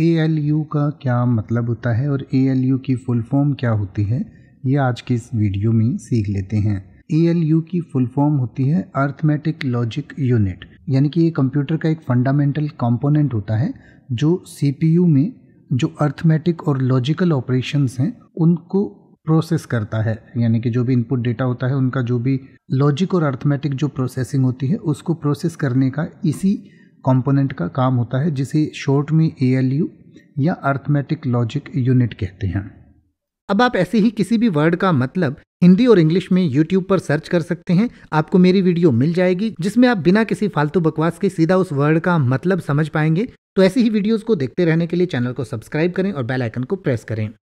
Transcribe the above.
A L you का क्या मतलब होता है और ए एल यू की फुल फॉर्म क्या होती है ये आज की इस वीडियो में सीख लेते हैं ए एल यू की फुल फॉर्म होती है अर्थमेटिक लॉजिक यूनिट यानी कि ये कंप्यूटर का एक फंडामेंटल कंपोनेंट होता है जो यू में जो अर्थमेटिक और लॉजिकल ऑपरेशंस हैं उनको प्रोसेस करता है यानी कि जो भी इनपुट डेटा होता है उनका जो भी लॉजिक और अर्थमेटिक जो प्रोसेसिंग होती है उसको प्रोसेस करने का इसी कंपोनेंट का काम होता है जिसे शॉर्ट में ए या अर्थमेटिक लॉजिक यूनिट कहते हैं अब आप ऐसे ही किसी भी वर्ड का मतलब हिंदी और इंग्लिश में यूट्यूब पर सर्च कर सकते हैं आपको मेरी वीडियो मिल जाएगी जिसमें आप बिना किसी फालतू बकवास के सीधा उस वर्ड का मतलब समझ पाएंगे तो ऐसी ही वीडियोस को देखते रहने के लिए चैनल को सब्सक्राइब करें और बेल आइकन को प्रेस करें